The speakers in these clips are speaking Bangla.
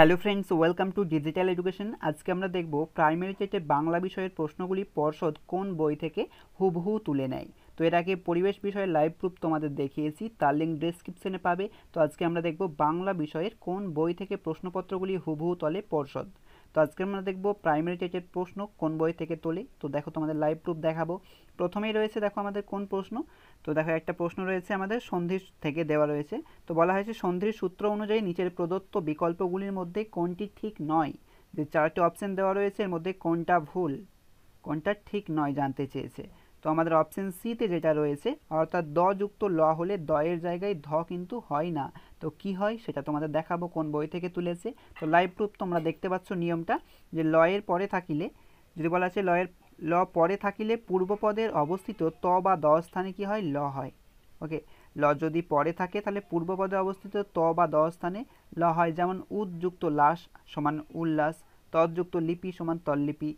hello friends welcome to digital education আজকে আমরা দেখব প্রাইমারি টেটে বাংলা বিষয়ের প্রশ্নগুলি পর্ষদ কোন বই থেকে হুবহু তুলে নেয় তো এর আগে পরিবেশ বিষয়ে লাইভ প্রুফ তোমাদের দেখিয়েছি তার লিঙ্ক ডিসক্রিপশনে পাবে তো আজকে আমরা দেখব বাংলা বিষয়ের কোন বই থেকে প্রশ্নপত্রগুলি হুবহু তলে পর্ষদ তো আজকে আমরা দেখবো প্রাইমারি টেটের প্রশ্ন কোন বই থেকে তোলে তো দেখো তোমাদের লাইভ প্রুফ দেখাবো প্রথমেই রয়েছে দেখো আমাদের কোন প্রশ্ন তো দেখো একটা প্রশ্ন রয়েছে আমাদের সন্ধির থেকে দেওয়া রয়েছে তো বলা হয়েছে সন্ধির সূত্র অনুযায়ী নিচের প্রদত্ত বিকল্পগুলির মধ্যে কোনটি ঠিক নয় যে চারটি অপশান দেওয়া রয়েছে এর মধ্যে কোনটা ভুল কোনটা ঠিক নয় জানতে চেয়েছে আমাদের অপশান সিতে যেটা রয়েছে অর্থাৎ দ যুক্ত ল হলে এর জায়গায় ধ কিন্তু হয় না তো কি হয় সেটা তোমাদের দেখাবো কোন বই থেকে তুলেছে তো লাইভ প্রুফ তোমরা দেখতে পাচ্ছ নিয়মটা যে লয়ের পরে থাকিলে যদি বলা আছে লয়ের ল পরে থাকিলে পূর্বপদের অবস্থিত ত বা দ স্থানে কি হয় ল হয় ওকে ল যদি পরে থাকে তাহলে পূর্বপদে অবস্থিত ত বা দ স্থানে ল হয় যেমন উদযুক্ত লাশ সমান উল্লাস তদযুক্ত লিপি সমান তল্লিপি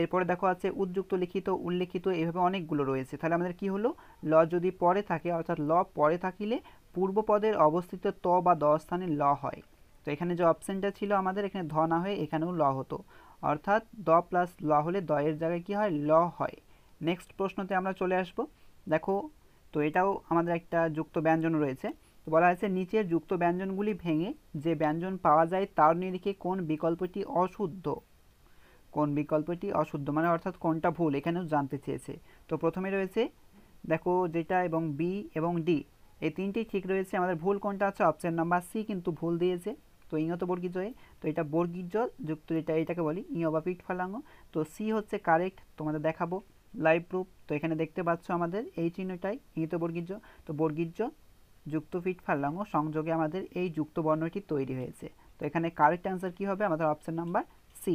এরপরে দেখো আছে উদ্যুক্ত লিখিত উল্লেখিত এভাবে অনেকগুলো রয়েছে তাহলে আমাদের কি হলো ল যদি পরে থাকে অর্থাৎ ল পরে থাকিলে পদের অবস্থিত ত বা দ স্থানে ল হয় তো এখানে যে অপশানটা ছিল আমাদের এখানে ধ না হয়ে এখানেও ল হতো অর্থাৎ দ প্লাস ল হলে দয়ের জায়গায় কি হয় ল হয় নেক্সট প্রশ্নতে আমরা চলে আসব দেখো তো এটাও আমাদের একটা যুক্ত ব্যঞ্জন রয়েছে তো বলা হয়েছে নিচের যুক্ত ব্যঞ্জনগুলি ভেঙে যে ব্যঞ্জন পাওয়া যায় তার নিরিখে কোন বিকল্পটি অশুদ্ধ কোন বিকল্পটি অশুদ্ধ মানে অর্থাৎ কোনটা ভুল এখানেও জানতে চেয়েছে তো প্রথমে রয়েছে দেখো যেটা এবং বি এবং ডি এই তিনটি ঠিক রয়েছে আমাদের ভুল কোনটা আছে অপশান নাম্বার সি কিন্তু ভুল দিয়েছে তো ইঙত বর্গীজ তো এটা বর্গীজ যুক্ত এটা এটাকে বলি ইয় বা পিঠ ফালাঙ্গ তো সি হচ্ছে কারেক্ট তোমাদের দেখাবো লাইভ প্রুফ তো এখানে দেখতে পাচ্ছ আমাদের এই চিহ্নটাই ইঙিত বর্গিজ্য তো বর্গীজ যুক্ত ফিট ফাল্লাঙ্গ সংযোগে আমাদের এই যুক্ত বর্ণটি তৈরি হয়েছে তো এখানে কারেক্ট অ্যান্সার কী হবে আমাদের অপশান নাম্বার সি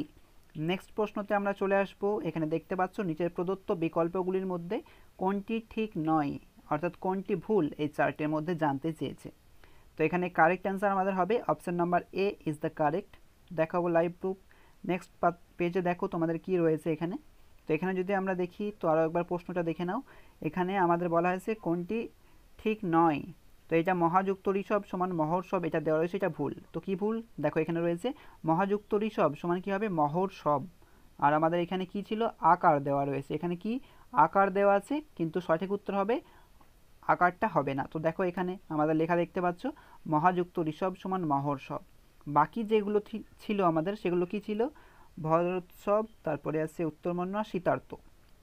নেক্সট প্রশ্নতে আমরা চলে আসব এখানে দেখতে পাচ্ছ নিচের প্রদত্ত বিকল্পগুলির মধ্যে কোনটি ঠিক নয় অর্থাৎ কোনটি ভুল এই চার্টের মধ্যে জানতে চেয়েছে তো এখানে কারেক্ট অ্যান্সার আমাদের হবে option number A is the correct দেখাবো লাইভ প্রুফ নেক্সট পেজে দেখো তোমাদের কি রয়েছে এখানে তো এখানে যদি আমরা দেখি তো আরও একবার প্রশ্নটা দেখে নাও এখানে আমাদের বলা হয়েছে কোনটি ঠিক নয় তো এটা মহাযুক্ত ঋষভ সমান মহর্ষব এটা দেওয়া রয়েছে এটা ভুল তো কি ভুল দেখো এখানে রয়েছে মহাযুক্ত ঋষভ সমান কি হবে মহর্ষব আর আমাদের এখানে কি ছিল আকার দেওয়া রয়েছে এখানে কি আকার দেওয়া আছে কিন্তু সঠিক উত্তর হবে আকারটা হবে না তো দেখো এখানে আমাদের লেখা দেখতে পাচ্ছ মহাযুক্ত ঋষভ সমান মহর্ষব বাকি যেগুলো ছিল আমাদের সেগুলো কি ছিল ভরৎসব তারপরে আছে উত্তরমন্য সীতার্থ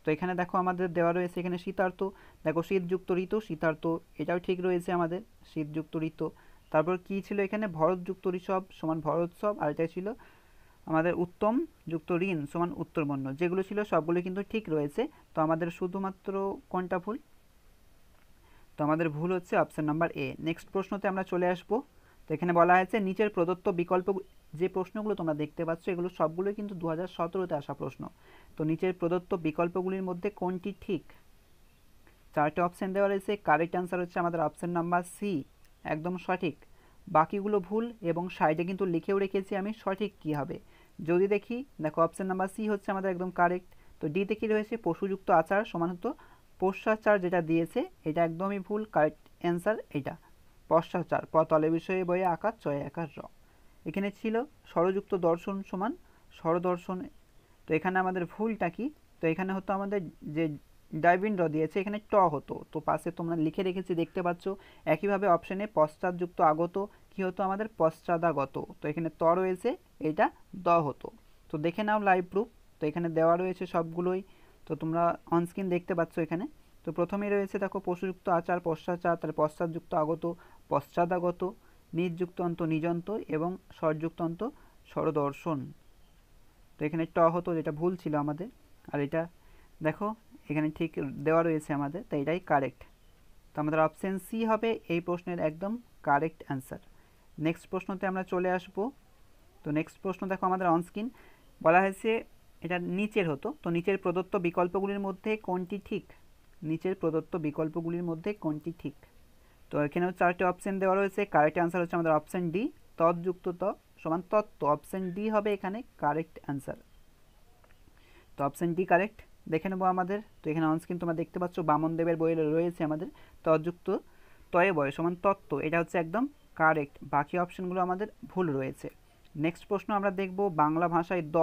তো এখানে দেখো আমাদের দেওয়া রয়েছে এখানে শীতার্থ দেখো শীতযুক্ত ঋতু শীতার্থ এটাও ঠিক রয়েছে আমাদের শীতযুক্ত ঋতু তারপর কি ছিল এখানে ভরতযুক্ত ঋষভ সমান ভরোৎসব আর এটা ছিল আমাদের উত্তম যুক্ত ঋণ সমান উত্তরবর্ণ যেগুলো ছিল সবগুলো কিন্তু ঠিক রয়েছে তো আমাদের শুধুমাত্র কোনটা ভুল তো আমাদের ভুল হচ্ছে অপশান নাম্বার এ নেক্সট প্রশ্নতে আমরা চলে আসবো তো এখানে বলা হয়েছে নিচের প্রদত্ত বিকল্প যে প্রশ্নগুলো তোমরা দেখতে পাচ্ছ এগুলো সবগুলোই কিন্তু দু হাজার সতেরোতে আসা প্রশ্ন তো নিচের প্রদত্ত বিকল্পগুলির মধ্যে কোনটি ঠিক চারটে অপশান দেওয়া রয়েছে কারেক্ট অ্যান্সার হচ্ছে আমাদের অপশান নাম্বার সি একদম সঠিক বাকিগুলো ভুল এবং সাইডে কিন্তু লিখেও রেখেছি আমি সঠিক কী হবে যদি দেখি দেখো অপশান নাম্বার সি হচ্ছে আমাদের একদম কারেক্ট তো ডি দেখি রয়েছে পশুযুক্ত আচার সমান হতো পোষ্যাচার যেটা দিয়েছে এটা একদমই ভুল কারেক্ট অ্যান্সার এটা পশ্চাচার পতলে বিষয়ে বয়ে আকার ছয় আকার র এখানে ছিল স্বরযুক্ত দর্শন সমান স্বরদর্শন তো এখানে আমাদের ভুলটা কি তো এখানে হতো আমাদের যে ডাইভিন র দিয়েছে এখানে ট হতো তো পাশে তোমরা লিখে রেখেছি দেখতে পাচ্ছ একইভাবে অপশানে পশ্চাৎযুক্ত আগত কি হতো আমাদের পশ্চাদাগত তো এখানে ত রয়েছে এটা দ হতো তো দেখে নাও লাইভ প্রুফ তো এখানে দেওয়া রয়েছে সবগুলোই তো তোমরা অনস্ক্রিন দেখতে পাচ্ছ এখানে তো প্রথমেই রয়েছে দেখো পশুযুক্ত আচার পশ্চাচার তার পশ্চাৎযুক্ত আগত পশ্চাদাগত নিজযুক্তন্ত নিজন্ত এবং স্বরযুক্তন্ত স্বরদর্শন তো এখানে ট হতো যেটা ভুল ছিল আমাদের আর এটা দেখো এখানে ঠিক দেওয়া রয়েছে আমাদের তো এটাই কারেক্ট তো আমাদের অপশান সি হবে এই প্রশ্নের একদম কারেক্ট অ্যান্সার নেক্সট প্রশ্নতে আমরা চলে আসব তো নেক্সট প্রশ্ন দেখো আমাদের অনস্ক্রিন বলা হয়েছে এটা নিচের হতো তো নিচের প্রদত্ত বিকল্পগুলির মধ্যে কোনটি ঠিক নিচের প্রদত্ত বিকল্পগুলির মধ্যে কোনটি ঠিক তো এখানে হচ্ছে আরেকটি অপশান দেওয়া রয়েছে কারেক্ট অ্যান্সার হচ্ছে আমাদের অপশান ডি তৎযুক্ত ত সমান তত্ত্ব অপশান ডি হবে এখানে কারেক্ট অ্যান্সার তো অপশান ডি কারেক্ট দেখে নেবো আমাদের তো এখানে অনস্ক্রিন তোমরা দেখতে পাচ্ছ বামন দেবের বইয়ে রয়েছে আমাদের তযুক্ত তয়ে বয় সমান তত্ত্ব এটা হচ্ছে একদম কারেক্ট বাকি অপশানগুলো আমাদের ভুল রয়েছে নেক্সট প্রশ্ন আমরা দেখব বাংলা ভাষায় দ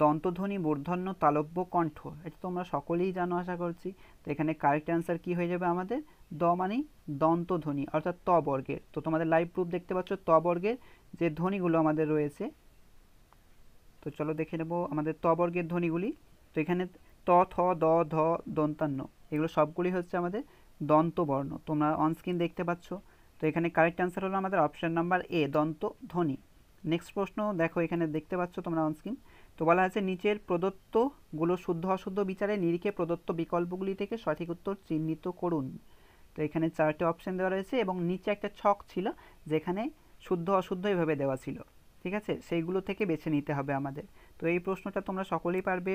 দন্তধ্বনি মূর্ধন্য তালব্য কণ্ঠ এটা তোমরা সকলেই জানো আশা করছি তো এখানে কারেক্ট অ্যান্সার কী হয়ে যাবে আমাদের দ মানে দন্তধ্বনি অর্থাৎ ত বর্গের তো তোমাদের লাইভ প্রুফ দেখতে পাচ্ছ ত বর্গের যে ধ্বনিগুলো আমাদের রয়েছে তো চলো দেখে নেব আমাদের ত বর্গের ধ্বনিগুলি তো এখানে ত থ দ ধ দন্তান্ন এগুলো সবগুলি হচ্ছে আমাদের দন্তবর্ণ তোমরা অনস্ক্রিন দেখতে পাচ্ছ তো এখানে কারেক্ট অ্যান্সার হলো আমাদের অপশান নাম্বার এ দন্ত ধ্বনি নেক্সট প্রশ্ন দেখো এখানে দেখতে পাচ্ছ তোমরা অনস্ক্রিন তো বলা আছে নিচের প্রদত্তগুলো শুদ্ধ অশুদ্ধ বিচারে নিরিখে প্রদত্ত বিকল্পগুলি থেকে সঠিক উত্তর চিহ্নিত করুন তো এখানে চারটে অপশান দেওয়া রয়েছে এবং নিচে একটা ছক ছিল যেখানে শুদ্ধ অশুদ্ধ এভাবে দেওয়া ছিল ঠিক আছে সেইগুলো থেকে বেছে নিতে হবে আমাদের তো এই প্রশ্নটা তোমরা সকলেই পারবে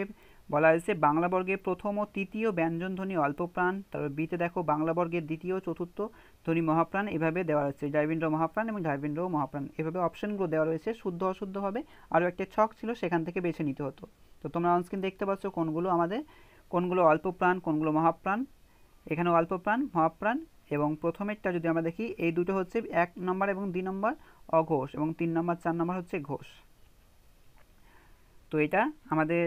বলা হয়েছে বাংলা বর্গে প্রথম ও তৃতীয় ব্যঞ্জন ধ্বনি অল্প প্রাণ তারপর বিতে দেখো বাংলা বর্গের দ্বিতীয় চতুর্থ ধ্বনি মহাপ্রাণ এভাবে দেওয়া রয়েছে ডাইবিন্দ্র মহাপ্রাণ এবং ডাইবিন্দ্র মহাপ্রাণ এভাবে অপশনগুলো দেওয়া রয়েছে শুদ্ধ অশুদ্ধভাবে আরও একটা ছক ছিল সেখান থেকে বেছে নিতে হতো তো তোমরা অনস্ক্রিন দেখতে পাচ্ছ কোনগুলো আমাদের কোনগুলো অল্প প্রাণ কোনগুলো মহাপ্রাণ এখানে অল্প প্রাণ মহাপ্রাণ এবং প্রথমেরটা যদি আমরা দেখি এই দুটো হচ্ছে এক নম্বর এবং দুই নম্বর অঘোষ এবং তিন নম্বর চার নম্বর হচ্ছে ঘোষ তো এটা আমাদের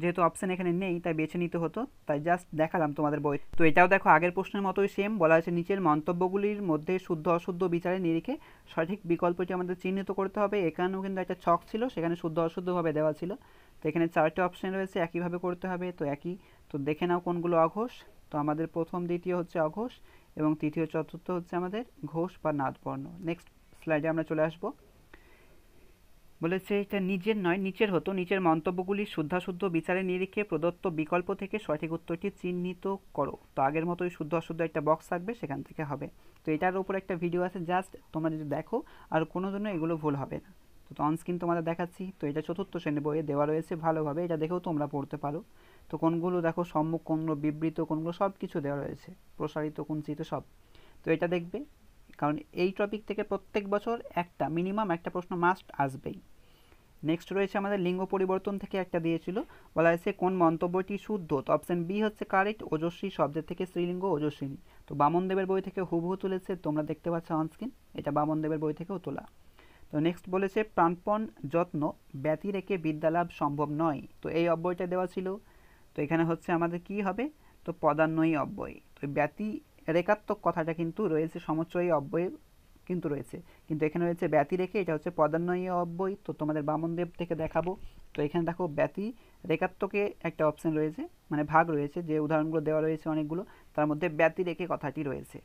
যেহেতু অপশান এখানে নেই তাই বেছে নিতে হতো তাই জাস্ট দেখালাম তোমাদের বই তো এটাও দেখো আগের প্রশ্নের মতোই সেম বলা আছে নিচের মন্তব্যগুলির মধ্যে শুদ্ধ অশুদ্ধ বিচারে নিরিখে সঠিক বিকল্পটি আমাদের চিহ্নিত করতে হবে এখানেও কিন্তু একটা ছক ছিল সেখানে শুদ্ধ অশুদ্ধভাবে দেওয়া ছিল তো এখানে চারটে অপশান রয়েছে একইভাবে করতে হবে তো একই তো দেখে নাও কোনগুলো অঘোষ তো আমাদের প্রথম দ্বিতীয় হচ্ছে অঘোষ এবং তৃতীয় চতুর্থ হচ্ছে আমাদের ঘোষ বা নাদবর্ণ নেক্সট স্লাইডে আমরা চলে আসবো বলেছে এটা নিজের নয় নিচের হতো নিচের মন্তব্যগুলি শুদ্ধাশুদ্ধ বিচারে নিরিখে প্রদত্ত বিকল্প থেকে সঠিক উত্তরটি চিহ্নিত করো তো আগের মতোই শুদ্ধ অশুদ্ধ একটা বক্স থাকবে সেখান থেকে হবে তো এটার উপর একটা ভিডিও আছে জাস্ট তোমরা যদি দেখো আর কোনো জন্য এগুলো ভুল হবে না তো অনস্ক্রিন তোমাদের দেখাচ্ছি তো এটা চতুর্থ শ্রেণী বইয়ে দেওয়া রয়েছে ভালোভাবে এটা দেখেও তোমরা পড়তে পারো তো কোনগুলো দেখো সম্মুখ কোনগুলো বিবৃত কোনগুলো সব কিছু দেওয়া রয়েছে প্রসারিত কুঞ্চিত সব তো এটা দেখবে কারণ এই টপিক থেকে প্রত্যেক বছর একটা মিনিমাম একটা প্রশ্ন মাস্ট আসবেই নেক্সট রয়েছে আমাদের লিঙ্গ পরিবর্তন থেকে একটা দিয়েছিল বলা হয়েছে কোন মন্তব্যটি শুদ্ধ তো অপশান বি হচ্ছে কারেক্ট ওজস্বী শব্দের থেকে স্ত্রীলিঙ্গ ওজস্বিনী তো বামনদেবের বই থেকে হুবহু তুলেছে তোমরা দেখতে পাচ্ছ অনস্ক্রিন এটা বামনদেবের বই থেকেও তোলা তো নেক্সট বলেছে প্রাণপণ যত্ন ব্যতি রেখে বিদ্যালাভ সম্ভব নয় তো এই অব্যয়টা দেওয়া ছিল তো এখানে হচ্ছে আমাদের কি হবে তো পদান্বয়ী অব্যয় তো ব্যতি রেখাত্মক কথাটা কিন্তু রয়েছে সমচয়ী অব্যয় কিন্তু রয়েছে কিন্তু এখানে রয়েছে ব্যতি রেখে এটা হচ্ছে পদান্নয় অব্যয় তো তোমাদের বামনদেব থেকে দেখাবো তো এখানে দেখো ব্যতি রেখাত্মকে একটা অপশন রয়েছে মানে ভাগ রয়েছে যে উদাহরণগুলো দেওয়া রয়েছে অনেকগুলো তার মধ্যে ব্যতি রেখে কথাটি রয়েছে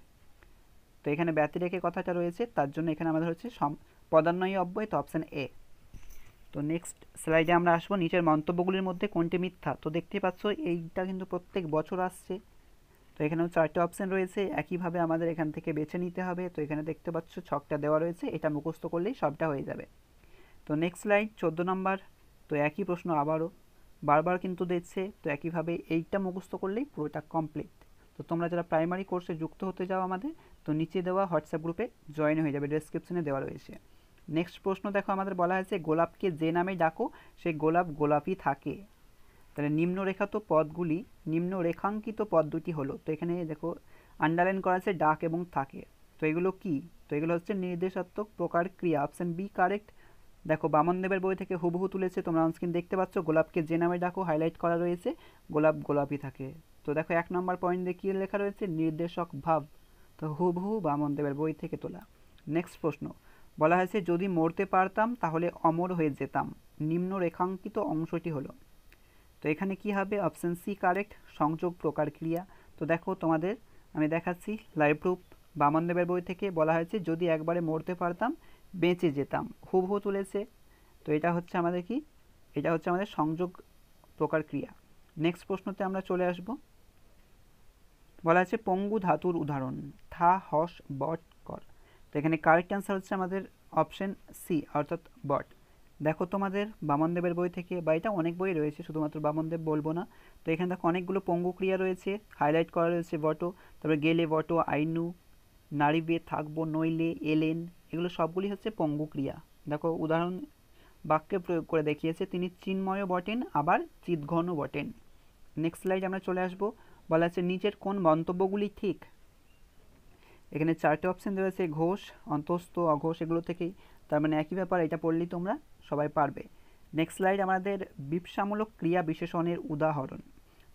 তো এখানে ব্যতি রেখে কথাটা রয়েছে তার জন্য এখানে আমাদের হচ্ছে পদান্নয় অব্যয় তো অপশান এ তো নেক্সট স্লাইডে আমরা আসবো নিচের মন্তব্যগুলির মধ্যে কোনটি মিথ্যা তো দেখতে পাচ্ছ এইটা কিন্তু প্রত্যেক বছর আসছে তো এখানেও চারটে অপশান রয়েছে একইভাবে আমাদের এখান থেকে বেছে নিতে হবে তো এখানে দেখতে পাচ্ছ ছকটা দেওয়া রয়েছে এটা মুখস্থ করলেই সবটা হয়ে যাবে তো নেক্সট লাইন চোদ্দো নম্বর তো একই প্রশ্ন আবারও বারবার কিন্তু দিচ্ছে তো একইভাবে এইটা মুখস্থ করলেই পুরোটা কমপ্লিট তো তোমরা যারা প্রাইমারি কোর্সে যুক্ত হতে যাও আমাদের তো নিচে দেওয়া হোয়াটসঅ্যাপ গ্রুপে জয়েন হয়ে যাবে ডেসক্রিপশনে দেওয়া রয়েছে নেক্সট প্রশ্ন দেখো আমাদের বলা হয়েছে গোলাপকে যে নামে ডাকো সেই গোলাপ গোলাপই থাকে তাহলে নিম্নরেখাত পদগুলি নিম্ন রেখাঙ্কিত পদ দুটি হলো তো এখানে দেখো আন্ডারলাইন করা আছে ডাক এবং থাকে তো এগুলো কি তো এগুলো হচ্ছে নির্দেশাত্মক প্রকার ক্রিয়া অপশান বি কারেক্ট দেখো বামনদেবের বই থেকে হুবহু তুলেছে তোমরা অনস্ক্রিন দেখতে পাচ্ছ গোলাপকে যে নামে ডাকো হাইলাইট করা রয়েছে গোলাপ গোলাপই থাকে তো দেখো এক নম্বর পয়েন্টে কী লেখা রয়েছে নির্দেশক ভাব তো হুবহু বামনদেবের বই থেকে তোলা নেক্সট প্রশ্ন বলা হয়েছে যদি মরতে পারতাম তাহলে অমর হয়ে যেতাম নিম্ন রেখাঙ্কিত অংশটি হলো তো এখানে কি হবে অপশান সি কারেক্ট সংযোগ প্রকার ক্রিয়া তো দেখো তোমাদের আমি দেখাচ্ছি লাইভ প্রুফ বামনদেবের বই থেকে বলা হয়েছে যদি একবারে মরতে পারতাম বেঁচে যেতাম হুবহু তুলেছে তো এটা হচ্ছে আমাদের কি এটা হচ্ছে আমাদের সংযোগ প্রকার ক্রিয়া নেক্সট প্রশ্নতে আমরা চলে আসব বলা আছে পঙ্গু ধাতুর উদাহরণ থা হস বট কর তো এখানে কারেক্ট অ্যান্সার হচ্ছে আমাদের অপশন সি অর্থাৎ বট দেখো তোমাদের বামনদেবের বই থেকে বা এটা অনেক বই রয়েছে শুধুমাত্র বামনদেব বলবো না তো এখানে দেখো অনেকগুলো পঙ্গু ক্রিয়া রয়েছে হাইলাইট করা রয়েছে বটো তারপরে গেলে বটো আইনু বে থাকবো নইলে এলেন এগুলো সবগুলি হচ্ছে পঙ্গু ক্রিয়া দেখো উদাহরণ বাক্যে প্রয়োগ করে দেখিয়েছে তিনি চিন্ময় বটেন আবার চিৎঘনও বটেন নেক্সট স্লাইড আমরা চলে আসবো বলা আছে নিচের কোন মন্তব্যগুলি ঠিক এখানে চারটে অপশান দেওয়া আছে ঘোষ অন্তস্থ অঘোষ এগুলো থেকেই তার মানে একই ব্যাপার এটা পড়লেই তোমরা সবাই পারবে নেক্সট স্লাইড আমাদের বিপসামূলক ক্রিয়া বিশেষণের উদাহরণ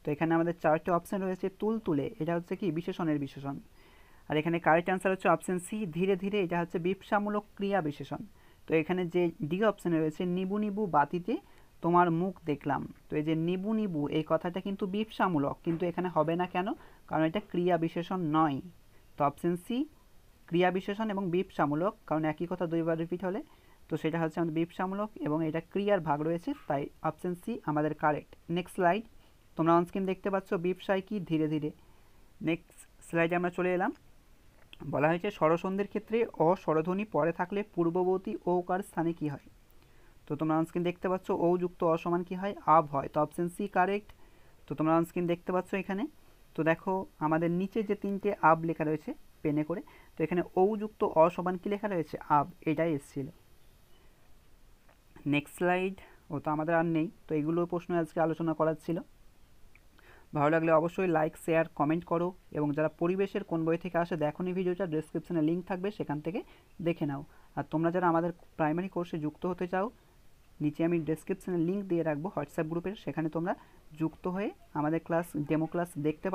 তো এখানে আমাদের চারটে অপশান রয়েছে তুল তুলে এটা হচ্ছে কি বিশেষণের বিশেষণ আর এখানে কারেক্ট অ্যান্সার হচ্ছে অপশান সি ধীরে ধীরে এটা হচ্ছে বিপসামূলক ক্রিয়া বিশেষণ তো এখানে যে ডি অপশানে রয়েছে নিবু নিবু বাতিতে তোমার মুখ দেখলাম তো এই যে নিবু নিবু এই কথাটা কিন্তু বিপসামূলক কিন্তু এখানে হবে না কেন কারণ এটা ক্রিয়া বিশেষণ নয় তো অপশন সি ক্রিয়া বিশেষণ এবং বিপসামূলক কারণ একই কথা দুইবার রিপিট হলে তো সেটা হচ্ছে আমাদের বিপসামূলক এবং এটা ক্রিয়ার ভাগ রয়েছে তাই অপশন সি আমাদের কারেক্ট নেক্সট স্লাইড তোমরা অনস্ক্রিন দেখতে পাচ্ছ বিপসায় কি ধীরে ধীরে নেক্সট স্লাইডে আমরা চলে এলাম বলা হয়েছে স্বরসন্ধের ক্ষেত্রে অস্বরধ্বনি পরে থাকলে পূর্ববর্তী ওকার স্থানে কি হয় তো তোমরা অনস্ক্রিন দেখতে পাচ্ছ ও যুক্ত অসমান কি হয় আব হয় তো অপশন সি কারেক্ট তো তোমরা অনস্ক্রিন দেখতে পাচ্ছ এখানে তো দেখো আমাদের নিচে যে তিনটে আব লেখা রয়েছে পেনে করে তো এখানে যুক্ত অসমান কি লেখা রয়েছে আব এটাই এসেছিল নেক্সট স্লাইড ও তো আমাদের আর নেই তো এগুলো প্রশ্ন আজকে আলোচনা করার ছিল ভালো লাগলে অবশ্যই লাইক শেয়ার কমেন্ট করো এবং যারা পরিবেশের কোন বই থেকে আসে দেখো ভিডিওটা ডিসক্রিপশানে লিঙ্ক থাকবে সেখান থেকে দেখে নাও আর তোমরা যারা আমাদের প্রাইমারি কোর্সে যুক্ত হতে চাও নিচে আমি ডিসক্রিপশানে লিঙ্ক দিয়ে রাখবো হোয়াটসঅ্যাপ গ্রুপের সেখানে তোমরা যুক্ত হয়ে আমাদের ক্লাস ডেমো ক্লাস দেখতে পারো